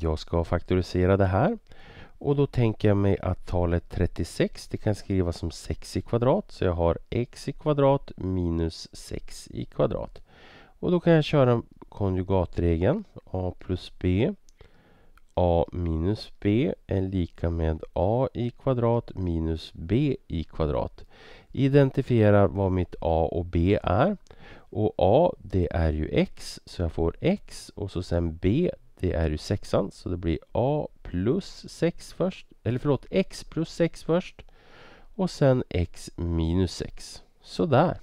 Jag ska faktorisera det här. Och då tänker jag mig att talet 36 det kan skrivas som 6 i kvadrat. Så jag har x i kvadrat minus 6 i kvadrat. Och då kan jag köra konjugatregeln. a plus b a minus b är lika med a i kvadrat minus b i kvadrat. Identifiera vad mitt a och b är. Och a det är ju x så jag får x och så sen b det är ju sexan så det blir A plus 6 först. Eller förlåt, X plus 6 först. Och sen X minus 6. Sådär.